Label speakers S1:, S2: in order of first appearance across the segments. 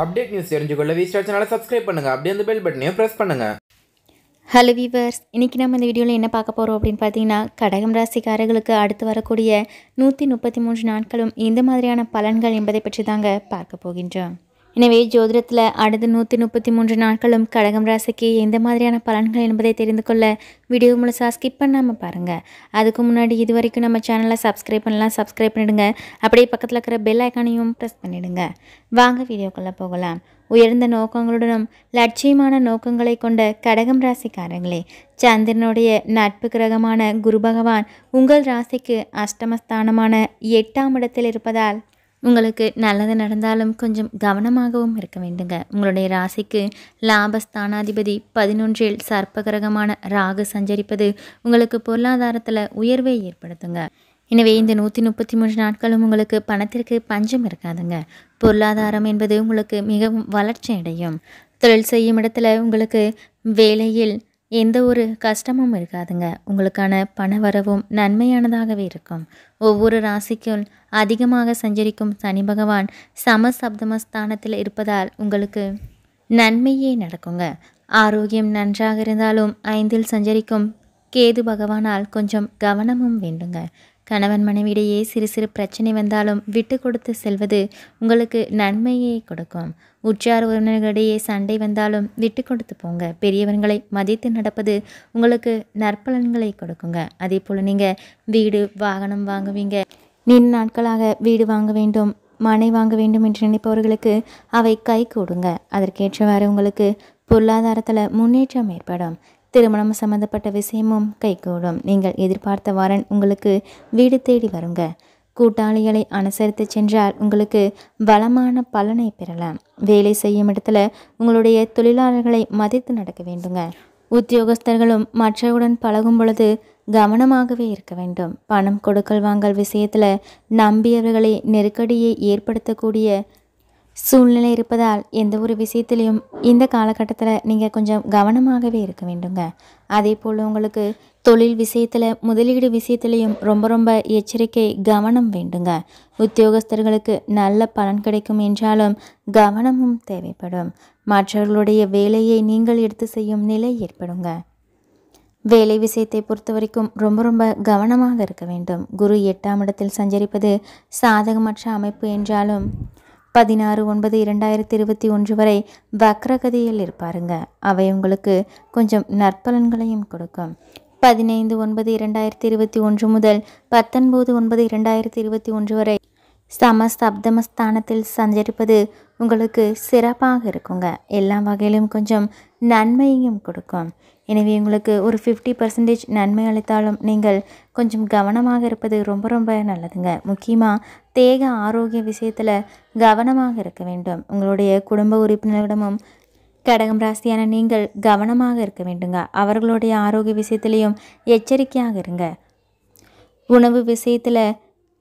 S1: update news தெரிஞ்சுக்கொள்ள V star சேனலை subscribe பண்ணுங்கள் அப்படியே அந்த பெல் பட்டனையும் ப்ரெஸ் பண்ணுங்கள் ஹலோ வீவர்ஸ் இன்றைக்கி நம்ம இந்த வீடியோவில் என்ன பார்க்க போகிறோம் அப்படின்னு பார்த்தீங்கன்னா கடகம் ராசிக்காரர்களுக்கு அடுத்து வரக்கூடிய நூற்றி முப்பத்தி மூன்று நாட்களும் இந்த மாதிரியான பலன்கள் என்பதை பற்றி தாங்க பார்க்க போகின்றோம் எனவே ஜோதிடத்தில் அடுத்த நூற்றி முப்பத்தி மூன்று நாட்களும் கடகம் ராசிக்கு எந்த மாதிரியான பலன்கள் என்பதை தெரிந்து கொள்ள வீடியோ முழுசாக ஸ்கிப் பண்ணாமல் பாருங்கள் அதுக்கு முன்னாடி இது வரைக்கும் நம்ம சேனலை சப்ஸ்கிரைப் பண்ணலாம் சப்ஸ்கிரைப் பண்ணிவிடுங்க அப்படியே பக்கத்தில் இருக்கிற பெல் ஐக்கானையும் ப்ரெஸ் பண்ணிவிடுங்க வாங்க வீடியோக்குள்ளே போகலாம் உயர்ந்த நோக்கங்களுடனும் லட்சியமான நோக்கங்களை கொண்ட கடகம் ராசிக்காரங்களே சந்திரனுடைய நட்பு கிரகமான குரு பகவான் உங்கள் ராசிக்கு அஷ்டமஸ்தானமான எட்டாம் இடத்தில் இருப்பதால் உங்களுக்கு நல்லது நடந்தாலும் கொஞ்சம் கவனமாகவும் இருக்க வேண்டுங்க உங்களுடைய ராசிக்கு லாபஸ்தானாதிபதி பதினொன்றில் சர்ப்பகிரகமான ராகு சஞ்சரிப்பது உங்களுக்கு பொருளாதாரத்தில் உயர்வை ஏற்படுத்துங்க எனவே இந்த நூற்றி முப்பத்தி மூன்று நாட்களும் உங்களுக்கு பணத்திற்கு பஞ்சம் இருக்காதுங்க பொருளாதாரம் என்பது உங்களுக்கு மிகவும் வளர்ச்சி அடையும் தொழில் செய்யும் இடத்துல உங்களுக்கு வேலையில் எந்த ஒரு கஷ்டமும் இருக்காதுங்க உங்களுக்கான பண வரவும் நன்மையானதாகவே இருக்கும் ஒவ்வொரு ராசிக்கும் அதிகமாக சஞ்சரிக்கும் சனி பகவான் சம சப்தமஸ்தானத்தில் இருப்பதால் உங்களுக்கு நன்மையே நடக்குங்க ஆரோக்கியம் நன்றாக இருந்தாலும் ஐந்தில் சஞ்சரிக்கும் கேது பகவானால் கொஞ்சம் கவனமும் வேண்டுங்க கணவன் மனைவியிடையே சிறு சிறு பிரச்சனை வந்தாலும் விட்டு கொடுத்து செல்வது உங்களுக்கு நன்மையை கொடுக்கும் உற்றார் உறவினர்களிடையே சண்டை வந்தாலும் விட்டு கொடுத்து போங்க பெரியவர்களை மதித்து நடப்பது உங்களுக்கு நற்பலன்களை கொடுக்குங்க அதே போல் நீங்கள் வீடு வாகனம் வாங்குவீங்க நின் நாட்களாக வீடு வாங்க வேண்டும் மனை வாங்க வேண்டும் என்று நினைப்பவர்களுக்கு அவை கை கூடுங்க அதற்கேற்றவாறு உங்களுக்கு பொருளாதாரத்தில் முன்னேற்றம் ஏற்படும் திருமணம் சம்பந்தப்பட்ட விஷயமும் கைகூடும் நீங்கள் எதிர்பார்த்த வாரன் உங்களுக்கு வீடு தேடி வருங்க கூட்டாளிகளை அனுசரித்து சென்றால் உங்களுக்கு பலமான பலனை பெறலாம் வேலை செய்யும் இடத்துல உங்களுடைய தொழிலாளர்களை மதித்து நடக்க வேண்டுங்க உத்தியோகஸ்தர்களும் மற்றவுடன் பழகும் பொழுது கவனமாகவே இருக்க வேண்டும் பணம் கொடுக்கல் வாங்கல் விஷயத்தில் நம்பியவர்களை நெருக்கடியை ஏற்படுத்தக்கூடிய சூழ்நிலை இருப்பதால் எந்த ஒரு விஷயத்திலையும் இந்த காலகட்டத்தில் நீங்கள் கொஞ்சம் கவனமாகவே இருக்க வேண்டுங்க அதே போல் உங்களுக்கு தொழில் விஷயத்தில் முதலீடு விஷயத்திலையும் ரொம்ப ரொம்ப எச்சரிக்கை கவனம் வேண்டுங்க உத்தியோகஸ்தர்களுக்கு நல்ல பலன் கிடைக்கும் என்றாலும் கவனமும் தேவைப்படும் மற்றவர்களுடைய வேலையை நீங்கள் எடுத்து செய்யும் நிலை ஏற்படுங்க வேலை விஷயத்தை பொறுத்த வரைக்கும் ரொம்ப ரொம்ப கவனமாக இருக்க வேண்டும் குரு எட்டாம் இடத்தில் சஞ்சரிப்பது சாதகமற்ற அமைப்பு என்றாலும் பதினாறு ஒன்பது இரண்டாயிரத்தி இருபத்தி ஒன்று வரை வக்ரகதியில் இருப்பாருங்க அவை உங்களுக்கு கொஞ்சம் நற்பலன்களையும் கொடுக்கும் பதினைந்து ஒன்பது இரண்டாயிரத்தி இருபத்தி ஒன்று முதல் பத்தொன்பது ஒன்பது இரண்டாயிரத்தி இருபத்தி ஒன்று வரை சமஸ்தப்தமஸ்தானத்தில் சஞ்சரிப்பது உங்களுக்கு சிறப்பாக இருக்குங்க எல்லா வகையிலும் கொஞ்சம் நன்மையையும் கொடுக்கும் எனவே உங்களுக்கு ஒரு ஃபிஃப்டி பர்சன்டேஜ் நன்மை அளித்தாலும் நீங்கள் கொஞ்சம் கவனமாக இருப்பது ரொம்ப ரொம்ப நல்லதுங்க முக்கியமாக தேக ஆரோக்கிய விஷயத்தில் கவனமாக இருக்க வேண்டும் உங்களுடைய குடும்ப உறுப்பினர்களிடமும் கடகம் ராசியான நீங்கள் கவனமாக இருக்க வேண்டுங்க அவர்களுடைய ஆரோக்கிய விஷயத்திலையும் எச்சரிக்கையாக இருங்க உணவு விஷயத்தில்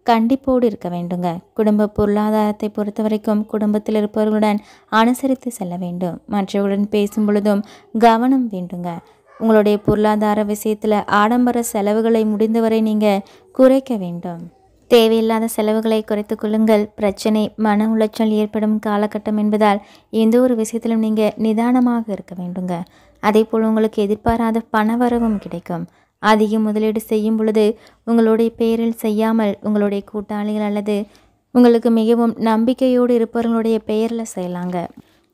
S1: கண்டிப்போடு இருக்க வேண்டுங்க குடும்ப பொருளாதாரத்தை பொறுத்த வரைக்கும் குடும்பத்தில் இருப்பவர்களுடன் அனுசரித்து செல்ல வேண்டும் மற்றவர்களுடன் பேசும் பொழுதும் கவனம் வேண்டுங்க உங்களுடைய பொருளாதார விஷயத்தில் ஆடம்பர செலவுகளை முடிந்தவரை நீங்கள் குறைக்க வேண்டும் தேவையில்லாத செலவுகளை குறைத்து கொள்ளுங்கள் பிரச்சனை மன உளைச்சல் ஏற்படும் காலகட்டம் என்பதால் எந்த ஒரு விஷயத்திலும் நீங்கள் நிதானமாக இருக்க வேண்டுங்க அதே போல் உங்களுக்கு எதிர்பாராத பணவரவும் கிடைக்கும் அதிக முதலீடு செய்யும் பொழுது உங்களுடைய பெயரில் செய்யாமல் உங்களுடைய கூட்டாளிகள் அல்லது உங்களுக்கு மிகவும் நம்பிக்கையோடு இருப்பவர்களுடைய பெயரில் செய்யலாங்க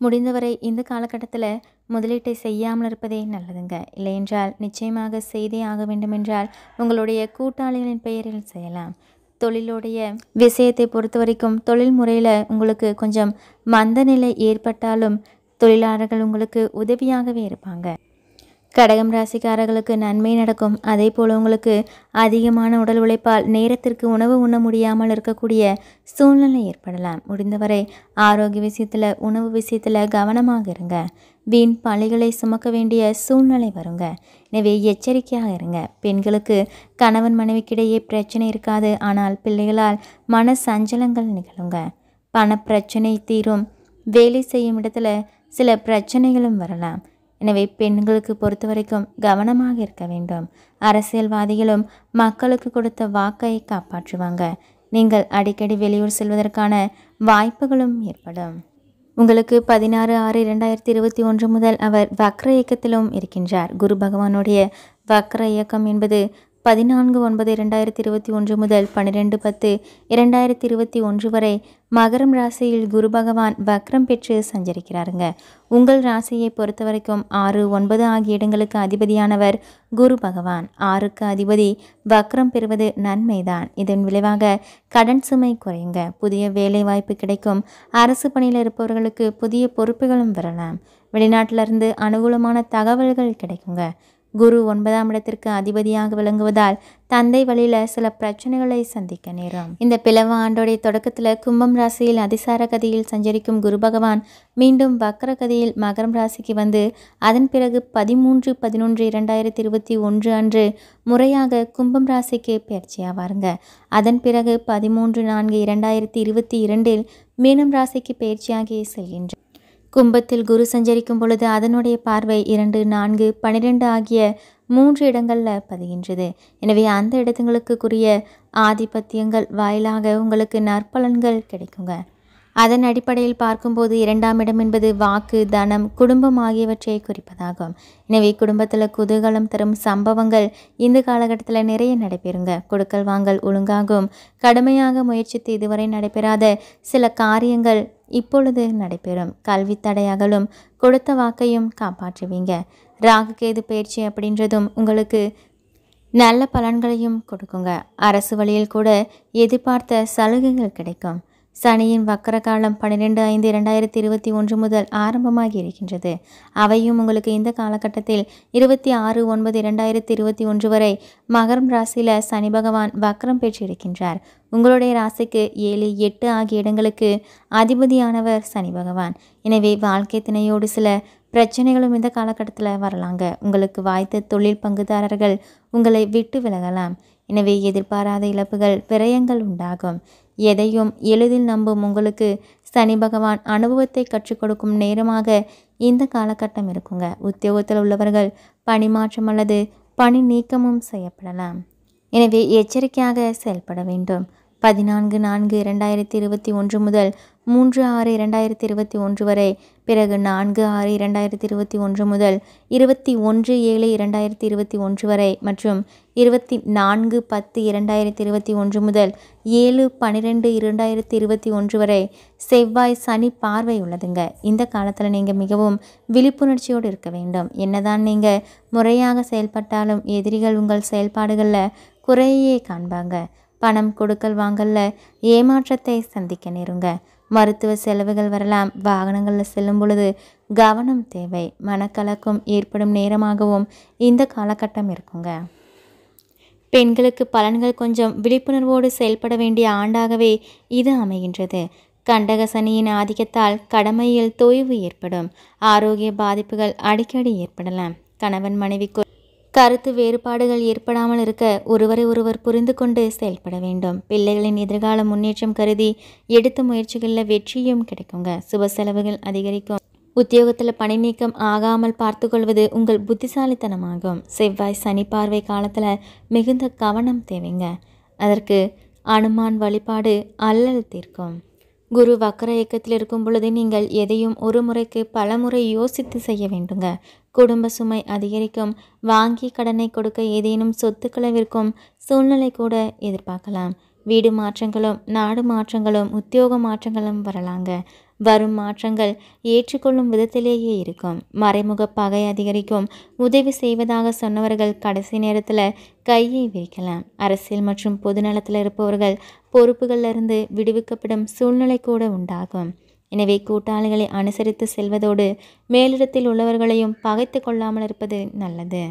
S1: முடிந்தவரை இந்த காலகட்டத்தில் முதலீட்டை செய்யாமல் இருப்பதே நல்லதுங்க இல்லையென்றால் நிச்சயமாக செய்தே ஆக வேண்டுமென்றால் உங்களுடைய கூட்டாளிகளின் பெயரில் செய்யலாம் தொழிலுடைய விஷயத்தை பொறுத்த வரைக்கும் தொழில் முறையில் உங்களுக்கு கொஞ்சம் மந்த நிலை ஏற்பட்டாலும் தொழிலாளர்கள் உங்களுக்கு உதவியாகவே இருப்பாங்க கடகம் ராசிக்காரர்களுக்கு நன்மை நடக்கும் அதே போல் உங்களுக்கு அதிகமான உடல் உழைப்பால் நேரத்திற்கு உணவு உண்ண முடியாமல் இருக்கக்கூடிய சூழ்நிலை ஏற்படலாம் முடிந்தவரை ஆரோக்கிய விஷயத்தில் உணவு விஷயத்தில் கவனமாக இருங்க வீண் பழிகளை சுமக்க வேண்டிய சூழ்நிலை வருங்க எனவே எச்சரிக்கையாக இருங்க பெண்களுக்கு கணவன் மனைவிக்கிடையே பிரச்சனை இருக்காது ஆனால் பிள்ளைகளால் மன சஞ்சலங்கள் நிகழுங்க பண பிரச்சனை தீரும் வேலை செய்யும் இடத்துல சில பிரச்சனைகளும் வரலாம் எனவே பெண்களுக்கு பொறுத்த வரைக்கும் கவனமாக இருக்க வேண்டும் அரசியல்வாதிகளும் மக்களுக்கு கொடுத்த வாக்கை காப்பாற்றுவாங்க நீங்கள் அடிக்கடி வெளியூர் செல்வதற்கான வாய்ப்புகளும் ஏற்படும் உங்களுக்கு பதினாறு ஆறு இரண்டாயிரத்தி இருபத்தி ஒன்று முதல் அவர் வக்ர இயக்கத்திலும் இருக்கின்றார் குரு பகவானுடைய வக்ர இயக்கம் என்பது பதினான்கு ஒன்பது இரண்டாயிரத்தி இருபத்தி ஒன்று முதல் பன்னிரெண்டு பத்து இரண்டாயிரத்தி இருபத்தி ஒன்று வரை மகரம் ராசியில் குரு பகவான் வக்ரம் பெற்று சஞ்சரிக்கிறாருங்க உங்கள் ராசியை பொறுத்த வரைக்கும் ஆறு ஒன்பது ஆகிய இடங்களுக்கு அதிபதியானவர் குரு பகவான் ஆறுக்கு அதிபதி வக்ரம் பெறுவது நன்மைதான் இதன் விளைவாக கடன் சுமை குறையுங்க புதிய வேலை வாய்ப்பு கிடைக்கும் அரசு பணியில் இருப்பவர்களுக்கு புதிய பொறுப்புகளும் வரலாம் வெளிநாட்டிலிருந்து அனுகூலமான தகவல்கள் கிடைக்குங்க குரு ஒன்பதாம் இடத்திற்கு அதிபதியாக விளங்குவதால் தந்தை வழியில் சில பிரச்சனைகளை சந்திக்க நேரும் இந்த பிளவ ஆண்டோடைய தொடக்கத்தில் கும்பம் ராசியில் அதிசார கதியில் சஞ்சரிக்கும் குரு பகவான் மீண்டும் வக்கர கதியில் மகரம் ராசிக்கு வந்து அதன் பிறகு பதிமூன்று பதினொன்று இரண்டாயிரத்தி இருபத்தி ஒன்று அன்று முறையாக கும்பம் ராசிக்கு பயிற்சியாவாருங்க அதன் பிறகு பதிமூன்று நான்கு இரண்டாயிரத்தி இருபத்தி இரண்டில் மீனம் ராசிக்கு பயிற்சியாகி செல்கின்றார் கும்பத்தில் குரு சஞ்சரிக்கும் பொழுது அதனுடைய பார்வை இரண்டு நான்கு பனிரெண்டு ஆகிய மூன்று இடங்களில் பதிகின்றது எனவே அந்த இடத்துங்களுக்குரிய ஆதிபத்தியங்கள் வாயிலாக உங்களுக்கு நற்பலன்கள் கிடைக்குங்க அதன் அடிப்படையில் பார்க்கும்போது இரண்டாம் இடம் என்பது வாக்கு தனம் குடும்பம் ஆகியவற்றை குறிப்பதாகும் எனவே குடும்பத்தில் குதூகலம் தரும் சம்பவங்கள் இந்த காலகட்டத்தில் நிறைய நடைபெறுங்க கொடுக்கல் வாங்கல் ஒழுங்காகும் கடுமையாக முயற்சித்து இதுவரை நடைபெறாத சில காரியங்கள் இப்பொழுது நடைபெறும் கல்வி தடையாகலும் கொடுத்த வாக்கையும் காப்பாற்றுவீங்க ராகுகேது பயிற்சி அப்படின்றதும் உங்களுக்கு நல்ல பலன்களையும் கொடுக்குங்க அரசு வழியில் கூட எதிர்பார்த்த சலுகைகள் கிடைக்கும் சனியின் வக்கர காலம் பன்னிரெண்டு ஐந்து இரண்டாயிரத்தி இருபத்தி ஒன்று முதல் ஆரம்பமாகி இருக்கின்றது அவையும் உங்களுக்கு இந்த காலகட்டத்தில் இருபத்தி ஆறு ஒன்பது இரண்டாயிரத்தி இருபத்தி ஒன்று வரை மகரம் ராசியில் சனி பகவான் வக்கரம் பெற்றிருக்கின்றார் உங்களுடைய ராசிக்கு ஏழு எட்டு ஆகிய இடங்களுக்கு அதிபதியானவர் சனி பகவான் எனவே வாழ்க்கை திணையோடு சில பிரச்சனைகளும் இந்த காலகட்டத்தில் வரலாங்க உங்களுக்கு வாய்த்த தொழில் பங்குதாரர்கள் உங்களை விட்டு விலகலாம் எனவே எதிர்பாராத இழப்புகள் விரயங்கள் உண்டாகும் எதையும் எளிதில் நம்பும் உங்களுக்கு சனி பகவான் அனுபவத்தை கற்றுக் கொடுக்கும் நேரமாக இந்த காலகட்டம் இருக்குங்க உத்தியோகத்தில் உள்ளவர்கள் பணிமாற்றம் அல்லது பணி நீக்கமும் செய்யப்படலாம் எனவே எச்சரிக்கையாக செயல்பட வேண்டும் பதினான்கு நான்கு இரண்டாயிரத்தி இருபத்தி ஒன்று முதல் மூன்று ஆறு இரண்டாயிரத்தி இருபத்தி ஒன்று வரை பிறகு நான்கு ஆறு இரண்டாயிரத்தி இருபத்தி ஒன்று முதல் இருபத்தி ஒன்று ஏழு இரண்டாயிரத்தி இருபத்தி ஒன்று வரை மற்றும் இருபத்தி நான்கு பத்து இரண்டாயிரத்தி இருபத்தி ஒன்று முதல் ஏழு பன்னிரெண்டு இரண்டாயிரத்தி இருபத்தி ஒன்று வரை செவ்வாய் சனி பார்வை உள்ளதுங்க இந்த காலத்தில் நீங்கள் மிகவும் விழிப்புணர்ச்சியோடு இருக்க வேண்டும் என்னதான் நீங்கள் முறையாக செயல்பட்டாலும் எதிரிகள் உங்கள் செயல்பாடுகளில் குறையே காண்பாங்க பணம் கொடுக்கல் வாங்கல்ல ஏமாற்றத்தை சந்திக்க நேருங்க மருத்துவ செலவுகள் வரலாம் வாகனங்களில் செல்லும் பொழுது கவனம் தேவை மனக்கலக்கம் ஏற்படும் நேரமாகவும் இந்த காலகட்டம் இருக்குங்க பெண்களுக்கு பலன்கள் கொஞ்சம் விழிப்புணர்வோடு செயல்பட வேண்டிய ஆண்டாகவே இது அமைகின்றது கண்டக சனியின் ஆதிக்கத்தால் கடமையில் தொய்வு ஏற்படும் ஆரோக்கிய பாதிப்புகள் அடிக்கடி ஏற்படலாம் கணவன் மனைவிக்கு கருத்து வேறுபாடுகள் ஏற்படாமல் இருக்க ஒருவரை ஒருவர் புரிந்து கொண்டு செயல்பட வேண்டும் பிள்ளைகளின் எதிர்கால முன்னேற்றம் கருதி எடுத்த முயற்சிகளில் வெற்றியும் கிடைக்குங்க சுப செலவுகள் அதிகரிக்கும் உத்தியோகத்தில் பணி நீக்கம் ஆகாமல் பார்த்துக்கொள்வது உங்கள் புத்திசாலித்தனமாகும் செவ்வாய் சனி பார்வை காலத்தில் மிகுந்த கவனம் தேவைங்க அதற்கு அனுமான் வழிபாடு அல்லல் தீர்க்கும் குரு வக்கர இயக்கத்தில் இருக்கும் பொழுது நீங்கள் எதையும் ஒரு முறைக்கு பல முறை யோசித்து செய்ய வேண்டுங்க குடும்ப சுமை அதிகரிக்கும் வாங்கி கடனை கொடுக்க ஏதேனும் சொத்துக்களை விற்கும் சூழ்நிலை கூட எதிர்பார்க்கலாம் வீடு மாற்றங்களும் நாடு மாற்றங்களும் உத்தியோக மாற்றங்களும் வரலாங்க வரும் மாற்றங்கள் ஏற்றுக்கொள்ளும் விதத்திலேயே இருக்கும் மறைமுக பகை அதிகரிக்கும் உதவி செய்வதாக சொன்னவர்கள் கடைசி நேரத்தில் கையை விரிக்கலாம் அரசியல் மற்றும் பொதுநலத்தில் இருப்பவர்கள் பொறுப்புகளிலிருந்து விடுவிக்கப்படும் சூழ்நிலை கூட உண்டாகும் எனவே கூட்டாளிகளை அனுசரித்து செல்வதோடு மேலிடத்தில் உள்ளவர்களையும் பகைத்து கொள்ளாமல் இருப்பது நல்லது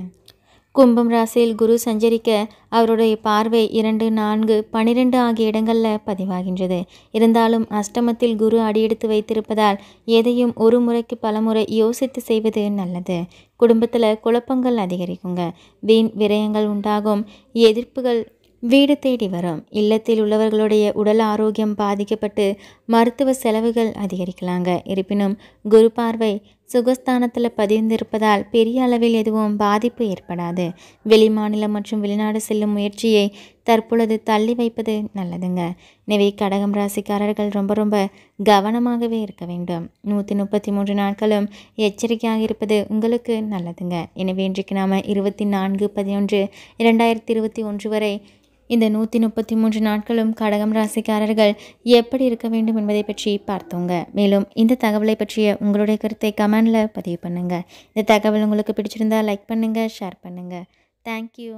S1: கும்பம் ராசியில் குரு சஞ்சரிக்க அவருடைய பார்வை இரண்டு நான்கு பனிரெண்டு ஆகிய இடங்களில் பதிவாகின்றது இருந்தாலும் அஷ்டமத்தில் குரு அடியெடுத்து வைத்திருப்பதால் எதையும் ஒரு முறைக்கு பலமுறை யோசித்து செய்வது நல்லது குடும்பத்தில் குழப்பங்கள் அதிகரிக்குங்க வீண் விரயங்கள் உண்டாகும் எதிர்ப்புகள் வீடு தேடி வரும் இல்லத்தில் உள்ளவர்களுடைய உடல் ஆரோக்கியம் பாதிக்கப்பட்டு மருத்துவ செலவுகள் அதிகரிக்கலாங்க இருப்பினும் குரு பார்வை சுகஸ்தானத்தில் பதிந்திருப்பதால் பெரிய அளவில் எதுவும் பாதிப்பு ஏற்படாது வெளிமாநிலம் மற்றும் வெளிநாடு செல்லும் முயற்சியை தற்பொழுது தள்ளி வைப்பது நல்லதுங்க எனவே கடகம் ராசிக்காரர்கள் ரொம்ப ரொம்ப கவனமாகவே இருக்க வேண்டும் நூற்றி முப்பத்தி மூன்று நாட்களும் எச்சரிக்கையாக இருப்பது உங்களுக்கு நல்லதுங்க எனவே இன்றைக்கு நாம் இருபத்தி நான்கு பதினொன்று இரண்டாயிரத்தி இருபத்தி ஒன்று வரை இந்த நூற்றி முப்பத்தி மூன்று நாட்களும் கடகம் ராசிக்காரர்கள் எப்படி இருக்க வேண்டும் என்பதை பற்றி பார்த்தோங்க மேலும் இந்த தகவலை பற்றிய உங்களுடைய கருத்தை கமெண்டில் பதிவு பண்ணுங்கள் இந்த தகவல் உங்களுக்கு பிடிச்சிருந்தால் லைக் பண்ணுங்கள் ஷேர் பண்ணுங்கள் தேங்க்யூ